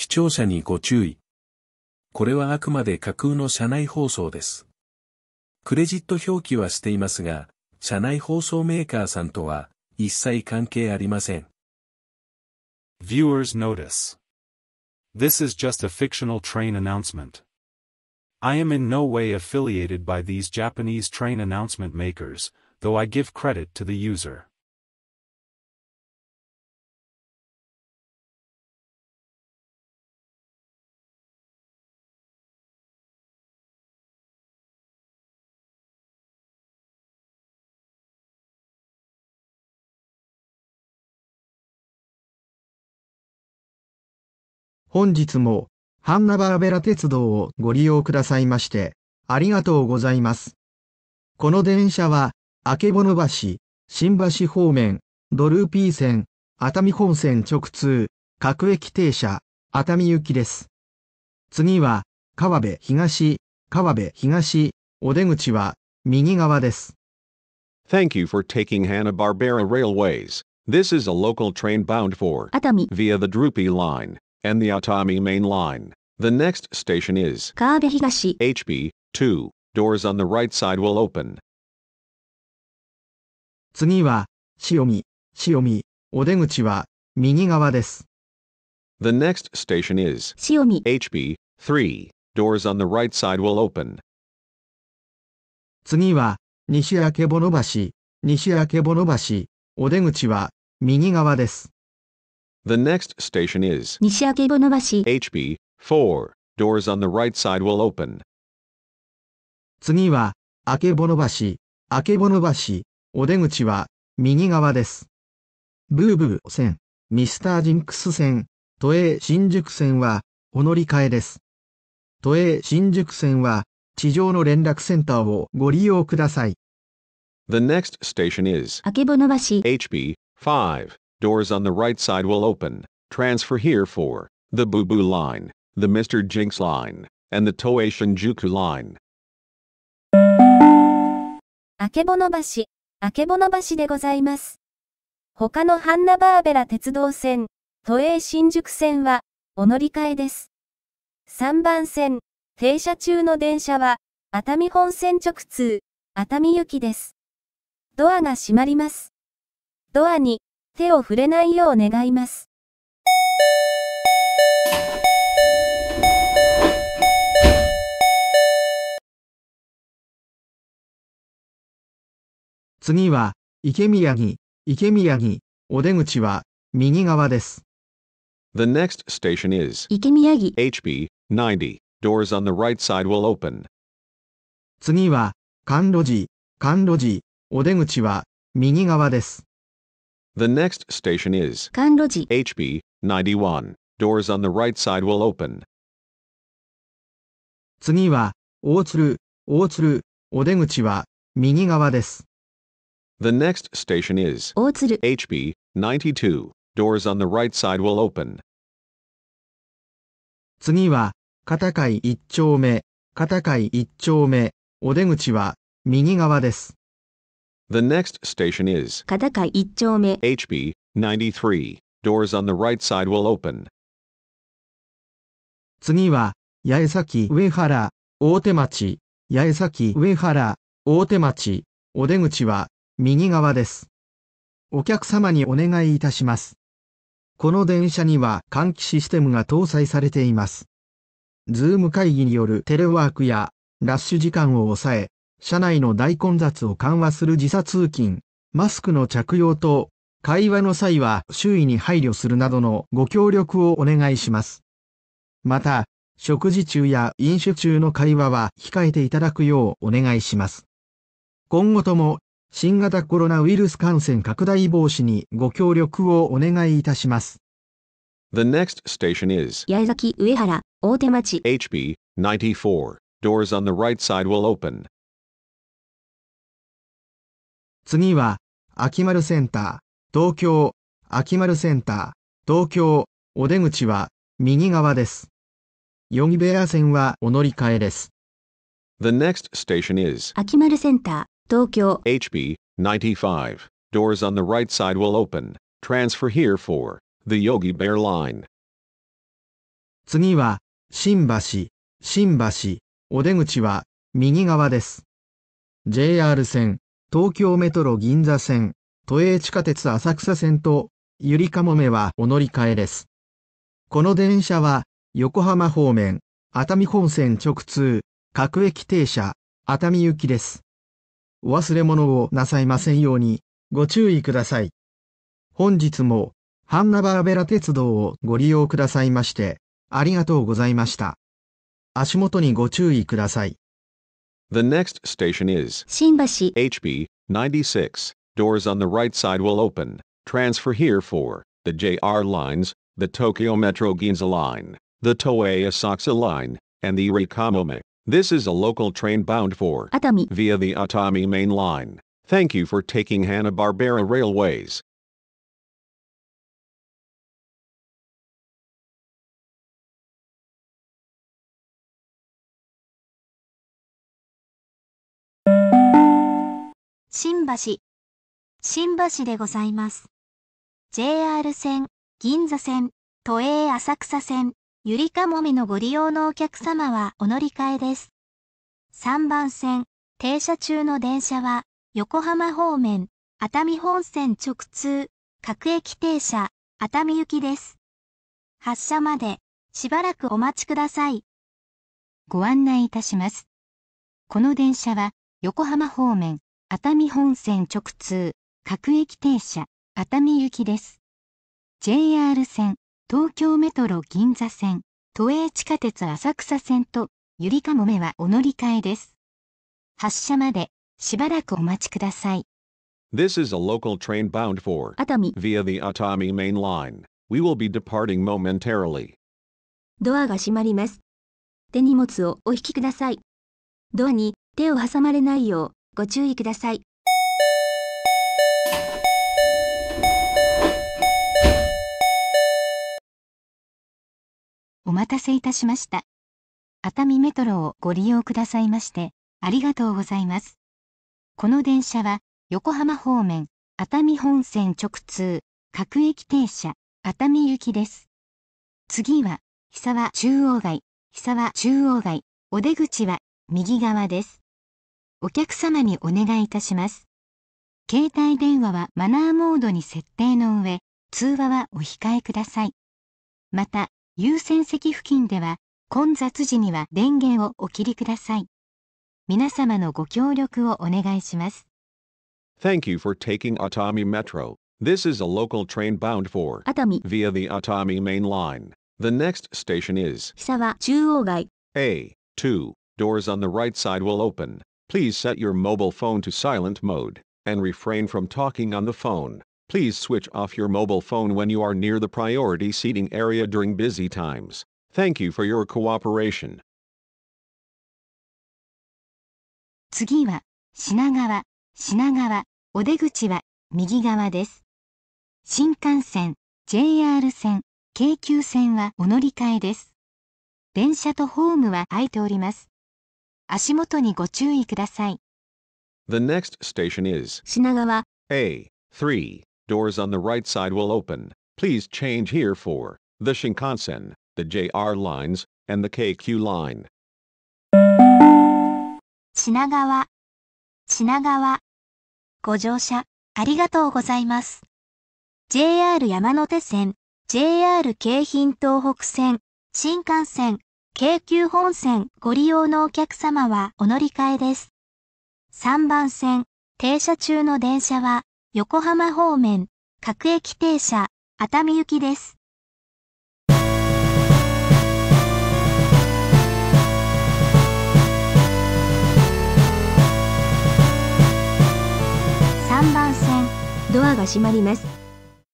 視聴者にご注意。これはあくまで架空の社内放送です。クレジット表記はしていますが、社内放送メーカーさんとは一切関係ありません。Viewers notice. This is just a fictional train announcement. I am in no way affiliated by these Japanese train announcement makers, though I give credit to the user. 本日も、ハンナバーベラ鉄道をご利用くださいまして、ありがとうございます。この電車は、あけぼの橋、新橋方面、ドルーピー線、熱海本線直通、各駅停車、熱海行きです。次は、川辺東、川辺東、お出口は、右側です。Thank you for taking Hanna-Barbera Railways. This is a local train bound for 熱海 via the d r u p y line. and the Atami Main Line. The next station is k a b h i g a s b 2. Doors on the right side will open. 次は、塩見、塩見、お出口は、右側です。The next station is 塩見 HB 3. Doors on the right side will open. 次は、西明けぼの橋、西明けぼの橋、お出口は、右側です。The next station is 西明ぼの橋 HB 4. Doors on the right side will open. 次は、あけぼの橋、あけぼの橋、お出口は、右側です。ブーブー線、ミスタージンクス線、都営新宿線は、お乗り換えです。都営新宿線は、地上の連絡センターをご利用ください。The next station is あけぼの橋 HB5. Doors on the right side will open. Transfer here for the Boo Boo Line, the Mr. Jinx Line, and the Toei Shinjuku Line. あけぼの橋、あけぼの橋でございます。他のハンナバーベラ鉄道線、都営新宿線は、お乗り換えです。3番線、停車中の電車は、熱海本線直通、熱海行きです。ドアが閉まります。ドアに、手を触れないよう願います。次は、池宮城、池宮城、お出口は、右側です。The next station is 池宮城 HB 90. Doors on the right side will open. 次は、甘露寺、甘露寺、お出口は、右側です。The next station is 甘露寺 HB 91. Doors on the right side will open. 次は、大鶴、大鶴、お出口は右側です。The next station is 大鶴 HB 92. Doors on the right side will open. 次は、片貝一丁目、片貝一丁目、お出口は右側です。The next station is 片貝一丁目 HB 93. Doors on the right side will open. 次は、八重崎上原、大手町、八重崎上原、大手町、お出口は、右側です。お客様にお願いいたします。この電車には換気システムが搭載されています。ズーム会議によるテレワークやラッシュ時間を抑え、車内の大混雑を緩和する時差通勤、マスクの着用等、会話の際は周囲に配慮するなどのご協力をお願いします。また、食事中や飲酒中の会話は控えていただくようお願いします。今後とも新型コロナウイルス感染拡大防止にご協力をお願いいたします。The next station is 八重崎上原大手町 HB 94 Doors on the right side will open. 次は、秋丸センター、東京、秋丸センター、東京、お出口は、右側です。ヨギ部屋線はお乗り換えです。The next station is 秋丸センター、東京 HB95. Doors on the right side will open. Transfer here for the Yogi Bear line. 次は、新橋、新橋、お出口は右側です。JR 線、東京メトロ銀座線、都営地下鉄浅草線と、ゆりかもめはお乗り換えです。この電車は、横浜方面、熱海本線直通、各駅停車、熱海行きです。お忘れ物をなさいませんように、ご注意ください。本日も、ハンナバーベラ鉄道をご利用くださいまして、ありがとうございました。足元にご注意ください。The next station is 新橋 HB 96. Doors on the right side will open. Transfer here for the JR lines, the Tokyo Metro Ginza line, the Toei Asakusa line, and the Rikomome. This is a local train bound for Atami via the Atami main line. Thank you for taking Hanna-Barbera Railways. 新橋。新橋でございます。JR 線、銀座線、都営浅草線、ゆりかもめのご利用のお客様はお乗り換えです。3番線、停車中の電車は、横浜方面、熱海本線直通、各駅停車、熱海行きです。発車まで、しばらくお待ちください。ご案内いたします。この電車は、横浜方面、熱海本線直通、各駅停車、熱海行きです。JR 線、東京メトロ銀座線、都営地下鉄浅草線と、ゆりかもめはお乗り換えです。発車まで、しばらくお待ちください。This is a local train bound for 熱海 via the 熱海 a m i main line. We will be departing momentarily. ドアが閉まります。手荷物をお引きください。ドアに手を挟まれないようご注意ください。お待たせいたしました。熱海メトロをご利用くださいまして、ありがとうございます。この電車は、横浜方面、熱海本線直通、各駅停車、熱海行きです。次は、久和中央街、久和中央街、お出口は、右側です。お客様にお願いいたします。携帯電話はマナーモードに設定の上、通話はお控えください。また、優先席付近では、混雑時には電源をお切りください。皆様のご協力をお願いします。Thank you for taking Atami Metro. This is a local train bound for Atami via the Atami main line. The next station is 久和中央街 A2. Doors on the right side will open. Please set your mobile phone to silent mode and refrain from talking on the phone. Please switch off your mobile phone when you are near the priority seating area during busy times. Thank you for your cooperation. 次は品川、品川、お出口は右側です。新幹線、JR 線、京急線はお乗り換えです。電車とホームは空いております。足元にご注意ください。The next station is 品川 A3. Doors on the right side will open. Please change here for the Shinkansen, the JR lines, and the KQ line. 品川品川ご乗車ありがとうございます。JR 山手線、JR 京浜東北線、新幹線、京急本線ご利用のお客様はお乗り換えです。3番線、停車中の電車は、横浜方面、各駅停車、熱海行きです。3番線、ドアが閉まります。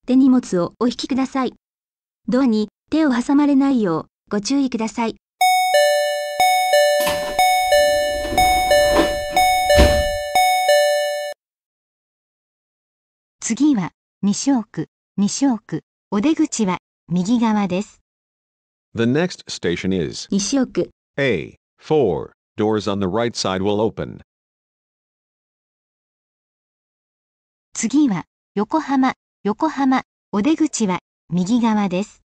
手荷物をお引きください。ドアに手を挟まれないようご注意ください。次は西奥、西奥、お出口は右側です。The next station is 西奥 A. 4. Doors on the right side will open. 次は横浜、横浜、お出口は右側です。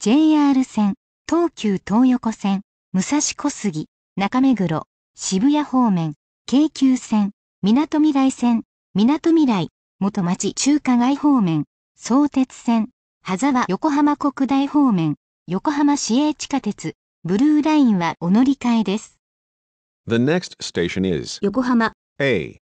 JR 線、東急東横線、武蔵小杉、中目黒、渋谷方面、京急線、みなとみらい線、みなとみらい。元町中華街方面、相鉄線、羽沢横浜国大方面、横浜市営地下鉄、ブルーラインはお乗り換えです。The next station is 横浜 A5.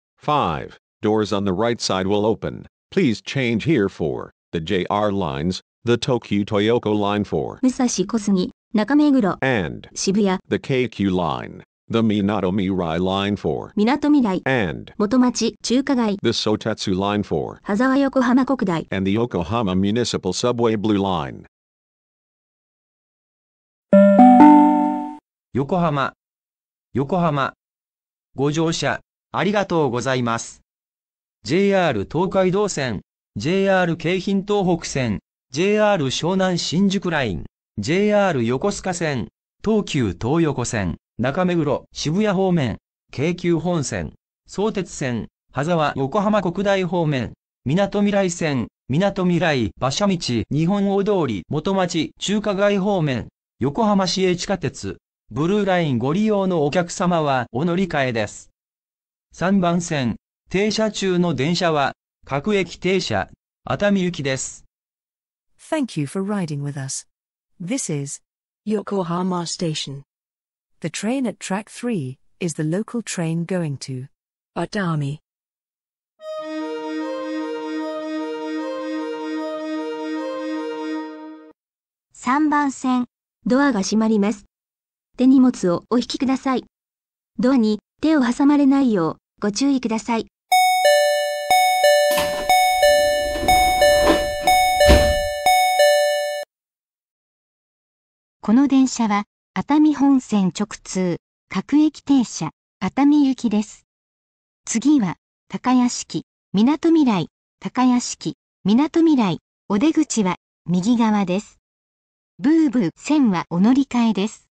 Doors on the right side will open. Please change here for the JR lines, the Tokyo Toyoko line for 武蔵小杉、中目黒 and 渋谷 the KQ line. The Minatomirai Line 4. Minatomirai. And. 元町中華街 The Sotetsu Line 4. o r o 沢 a 浜国大。a n d the Yokohama Municipal Subway Blue Line. 横浜横浜ご乗車、ありがとうございます。JR 東海道線、JR 京浜東北線、JR 湘南新宿ライン、JR 横須賀線、東急東横線。中目黒、渋谷方面、京急本線、相鉄線、羽沢横浜国大方面、港未来線、港未来馬車道、日本大通り、元町、中華街方面、横浜市営地下鉄、ブルーラインご利用のお客様はお乗り換えです。3番線、停車中の電車は、各駅停車、熱海行きです。Thank you for riding with us. This is Yokohama Station. The train at track 3 is the local train going to a d a ドアが閉まります。手荷物をお引きください。ドアに手を挟まれないようご注意ください。この電車は熱海本線直通、各駅停車、熱海行きです。次は、高屋敷、港未来、高屋敷、港未来、お出口は、右側です。ブーブー線はお乗り換えです。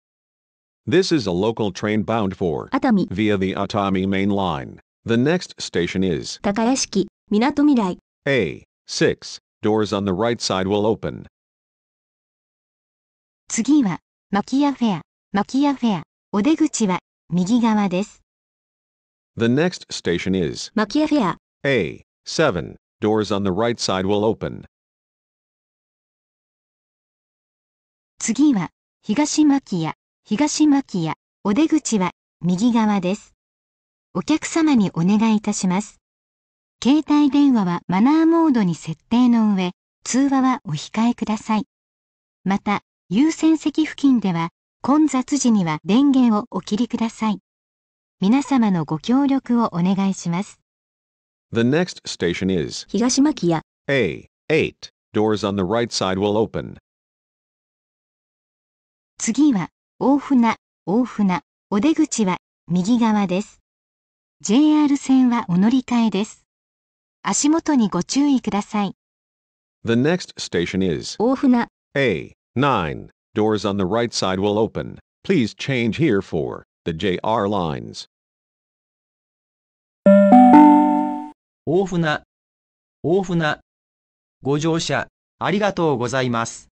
This is a local train bound for 熱海 via the Atami main line. The next station is 高屋敷、港未来。A. 6. Doors on the right side will open. 次は、マキアフェア、マキアフェア、お出口は右側です。The next station is マキアフェア。A. 7. Doors on the right side will open. 次は、東キア、東キア、お出口は右側です。お客様にお願いいたします。携帯電話はマナーモードに設定の上、通話はお控えください。また、優先席付近では混雑時には電源をお切りください。皆様のご協力をお願いします。The next station is 東巻屋 A8 Doors on the right side will open 次は大船、大船、お出口は右側です。JR 線はお乗り換えです。足元にご注意ください。The next station is 大船 A 9. Doors on the right side will open. Please change here for the JR lines. 大船、大船。ご乗車、ありがとうございます。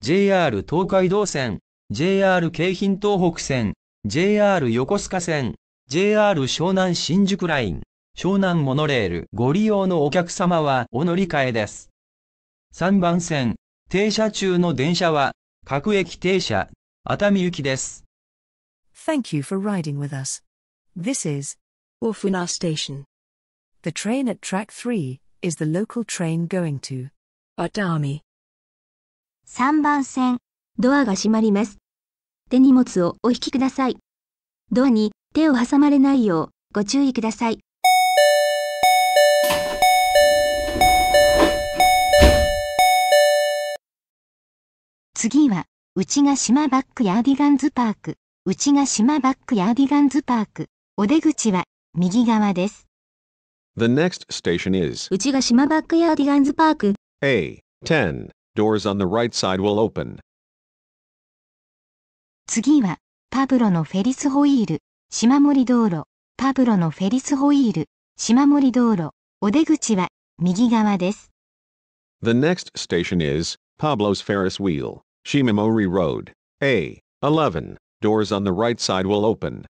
JR 東海道線、JR 京浜東北線、JR 横須賀線、JR 湘南新宿ライン、湘南モノレールご利用のお客様はお乗り換えです。3番線、停車中の電車は、各駅停車、熱海行きです。Thank you for riding with us. This is Orfuna Station. The train at track 3 is the local train going to Atami. 3番線、ドアが閉まります。手荷物をお引きください。ドアに手を挟まれないようご注意ください。次は、内ヶ島バックヤーディガンズパーク、内ヶ島バックヤーディガンズパーク、お出口は、右側です。The next station is 内ヶ島バックヤーディガンズパーク。A. 10. Doors on the right side will open. 次は、パブロのフェリスホイール、島森道路、パブロのフェリスホイール、島森道路、お出口は、右側です。The next station is Pablo's Ferris wheel. Shimamori Road, A11. Doors on the right side will open.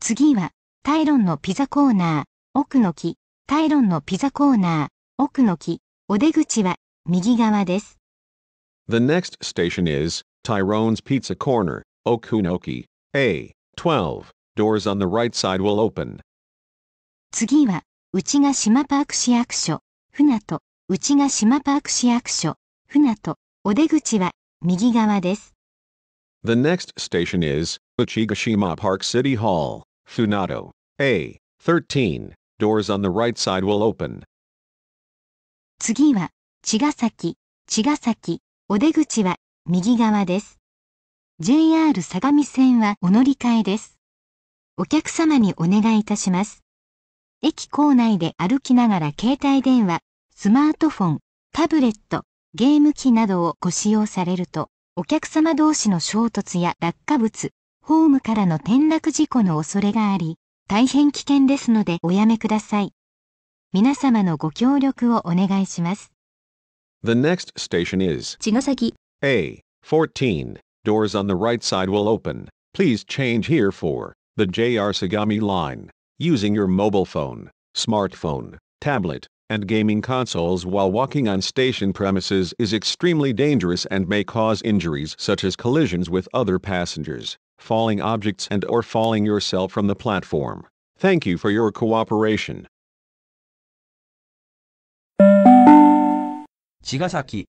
次は、タイロンのピザコーナー、奥の木。タイロンのピザコーナー、奥の木。お出口は、右側です。The next station is, Tyrone's Pizza Corner, Okunoki, A12. Doors on the right side will open. 次は、内ヶ島パーク市役所、船と、内ヶ島パーク市役所。船とお出口は右側です。The next station is Uchigashima Park City Hall, Funato, A13. Doors on the right side will open. 次は茅ヶ崎、茅ヶ崎、お出口は右側です。JR 相模線はお乗り換えです。お客様にお願いいたします。駅構内で歩きながら携帯電話、スマートフォン、タブレット、ゲーム機などをご使用されると、お客様同士の衝突や落下物、ホームからの転落事故の恐れがあり、大変危険ですのでおやめください。皆様のご協力をお願いします。The next station is 茅ヶ崎 A14. Doors on the right side will open. Please change here for the JR Sagami line using your mobile phone, smartphone, tablet, and gaming consoles while walking on station premises is extremely dangerous and may cause injuries such as collisions with other passengers, falling objects and or falling yourself from the platform. Thank you for your cooperation. 茅ヶ崎、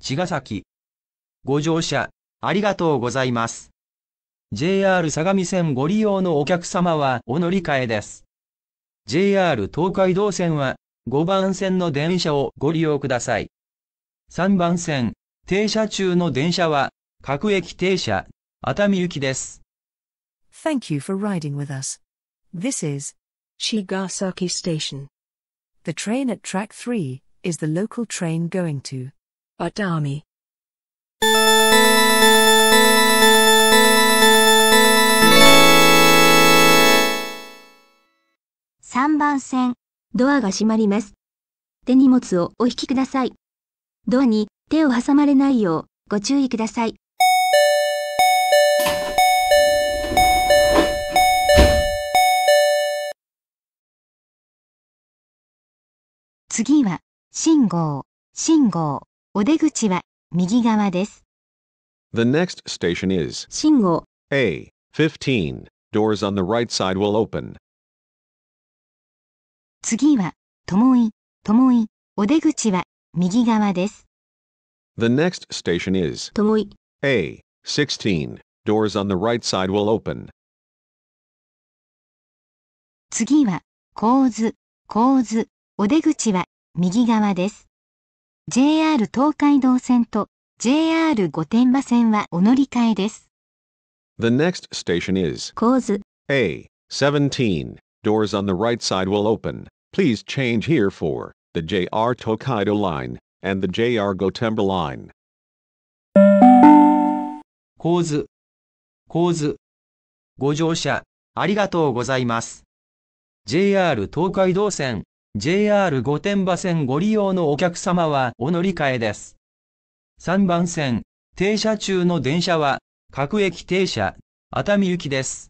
茅ヶ崎。ご乗車、ありがとうございます。JR 相模線ご利用のお客様はお乗り換えです。JR 東海道線は5番線の電車をご利用ください。3番線、停車中の電車は、各駅停車、熱海行きです。Thank you for riding with us. This is Shigasaki Station. The train at track 3 is the local train going to Atami. 3番線ドアが閉まります。手荷物をお引きください。ドアに手を挟まれないようご注意ください。次は、信号、信号、お出口は右側です。The next station is 信号 A15. Doors on the right side will open. 次は、ともい、ともい、お出口は、右側です。The next station is ともい。A. 16. Doors on the right side will open. 次は、構図、構図、お出口は、右側です。JR 東海道線と JR 御殿場線はお乗り換えです。The next station is 構図 A. 17. Doors on the right side will open. Please change here for the JR Tokaido Line and the JR Gotemba Line. 構図、構図。ご乗車、ありがとうございます。JR 東海道線、JR 御殿場線ご利用のお客様はお乗り換えです。3番線、停車中の電車は、各駅停車、熱海行きです。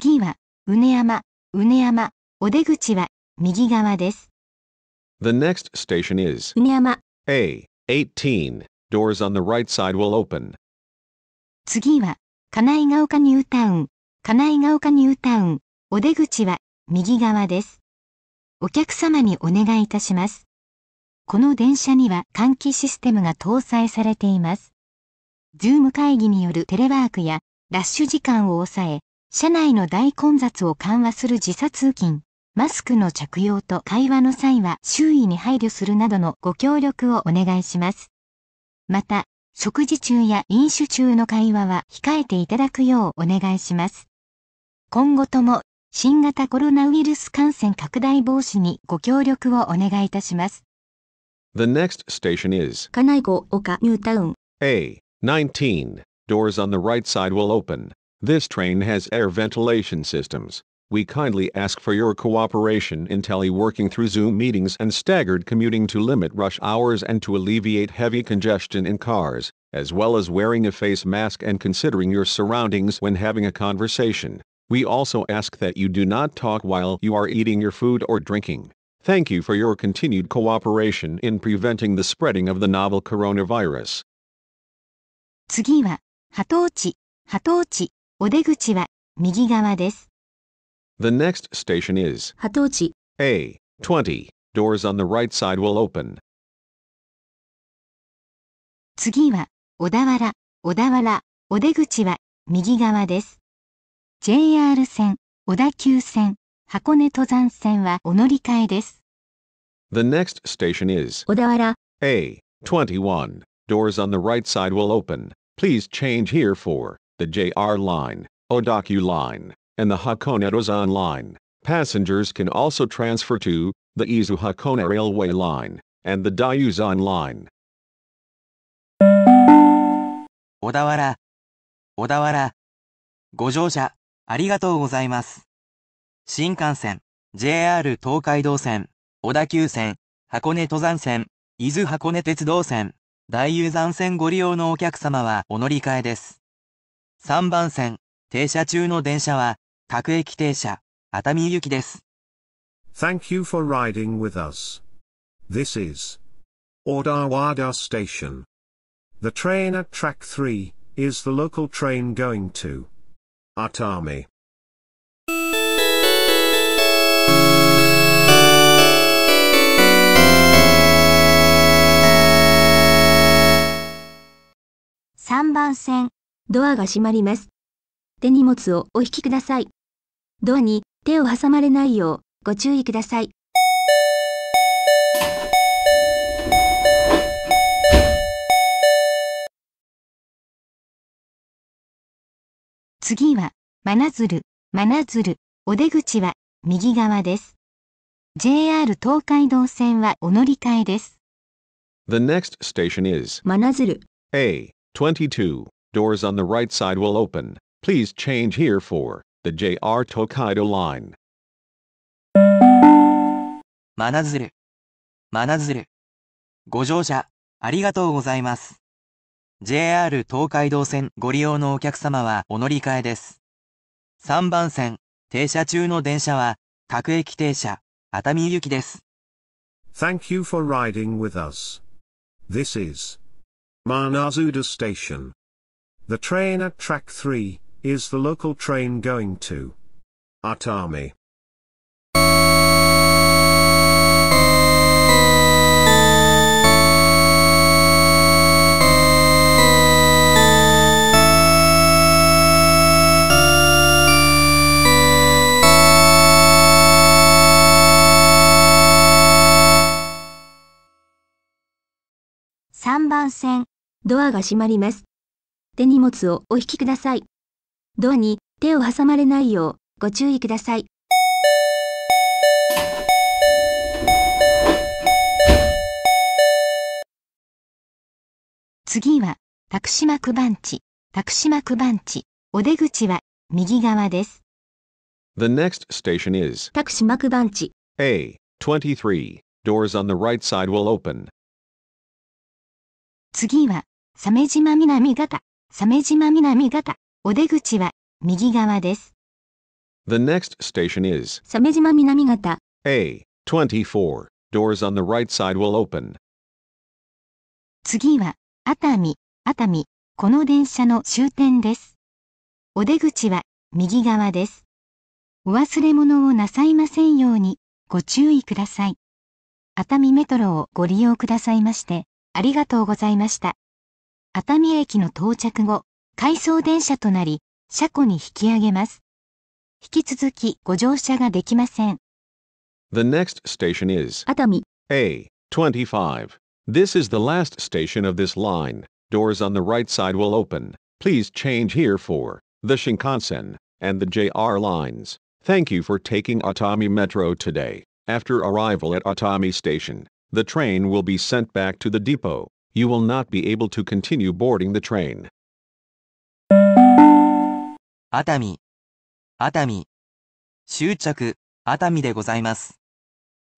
次は、うね山、うね山、お出口は右側です。The next station is うね山。A. 18. Doors on the right side will open. 次は、金井が丘ニュータウン、金井が丘ニュータウン、お出口は右側です。お客様にお願いいたします。この電車には換気システムが搭載されています。ズーム会議によるテレワークやラッシュ時間を抑え、車内の大混雑を緩和する時差通勤、マスクの着用と会話の際は周囲に配慮するなどのご協力をお願いします。また、食事中や飲酒中の会話は控えていただくようお願いします。今後とも新型コロナウイルス感染拡大防止にご協力をお願いいたします。The next station is 金井湖岡ニュータウン A19 Doors on the right side will open This train has air ventilation systems. We kindly ask for your cooperation in teleworking through Zoom meetings and staggered commuting to limit rush hours and to alleviate heavy congestion in cars, as well as wearing a face mask and considering your surroundings when having a conversation. We also ask that you do not talk while you are eating your food or drinking. Thank you for your continued cooperation in preventing the spreading of the novel coronavirus. 次は、波頭地、波頭地。お出口は右側です。The next station is 波頭地 A20. Doors on the right side will open. 次は小田原、小田原、お出口は右側です。JR 線、小田急線、箱根登山線はお乗り換えです。The next station is 小田原 A21. Doors on the right side will open. Please change here for the JR Line, Odaku Line, and the Hakone-Rozan Line. Passengers can also transfer to the Izu-Hakone Railway Line and the Daiyuzan Line. 小田原、小田原、ご乗車ありがとうございます。新幹線、JR 東海道線、小田急線、箱根登山線、伊豆箱根鉄道線、大遊山線ご利用のお客様はお乗り換えです。3番線、停車中の電車は、各駅停車、熱海行きです。Thank you for riding with us. This is Odawada Station. The train at track 3 is the local train going to 熱海。3番線、ドアが閉まります。手荷物をお引きください。ドアに手を挟まれないようご注意ください。次は、真鶴、真鶴、お出口は右側です。JR 東海道線はお乗り換えです。The next station is 真鶴。A22 Doors on the right side will open. Please change here for the JR Tokaido line. 真鶴。真鶴。ご乗車、ありがとうございます。JR 東海道線ご利用のお客様はお乗り換えです。3番線、停車中の電車は、各駅停車、熱海行きです。Thank you for riding with us. This is Manazuda Station. The train at track 3 is the local train going to Atami. Number 手荷物をお引きください。ドアに手を挟まれないようご注意ください。次は、拓島区番地、拓島区番地、お出口は右側です。The next station is 島区番地。A, 23. Doors on the right side will open. 次は、鮫島南方。鮫島南方、お出口は右側です。The next station is 鮫島南方。A. 24. Doors on the right side will open. 次は、熱海、熱海、この電車の終点です。お出口は右側です。お忘れ物をなさいませんようにご注意ください。熱海メトロをご利用くださいまして、ありがとうございました。熱海駅の到着後、回送電車となり、車庫に引き上げます。引き続きご乗車ができません。The next station is 熱海 A25. This is the last station of this line. Doors on the right side will open. Please change here for the Shinkansen and the JR lines. Thank you for taking Atami Metro today. After arrival at Atami Station, the train will be sent back to the depot. you will not be able to continue boarding the train. 熱海、熱海、終着、熱海でございます。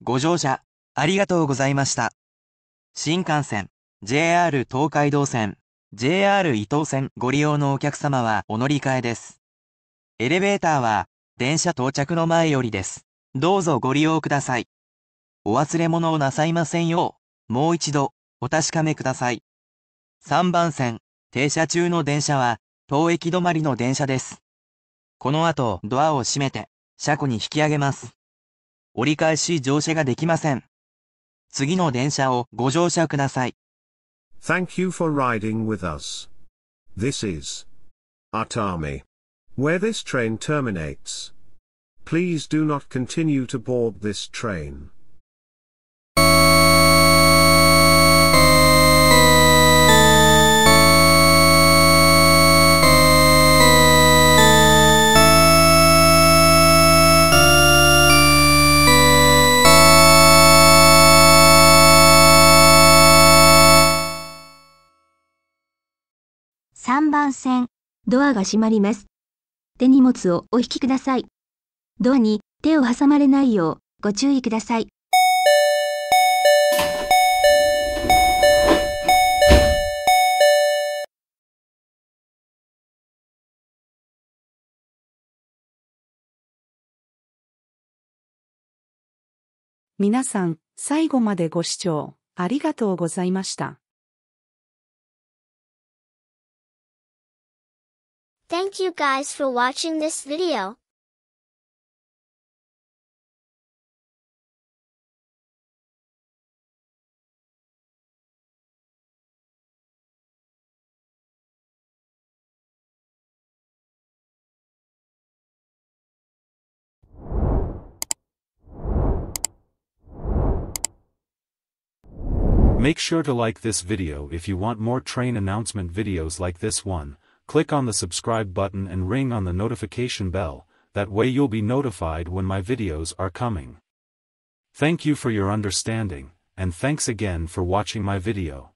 ご乗車、ありがとうございました。新幹線、JR 東海道線、JR 伊東線ご利用のお客様はお乗り換えです。エレベーターは電車到着の前よりです。どうぞご利用ください。お忘れ物をなさいませんよう、もう一度お確かめください。3番線、停車中の電車は、当駅止まりの電車です。この後、ドアを閉めて、車庫に引き上げます。折り返し乗車ができません。次の電車をご乗車ください。Thank you for riding with us. This is Atami, where this train terminates. Please do not continue to board this train. 3番線。ドアが閉まります。手荷物をお引きください。ドアに手を挟まれないようご注意ください。皆さん、最後までご視聴ありがとうございました。Thank you guys for watching this video. Make sure to like this video if you want more train announcement videos like this one click on the subscribe button and ring on the notification bell, that way you'll be notified when my videos are coming. Thank you for your understanding, and thanks again for watching my video.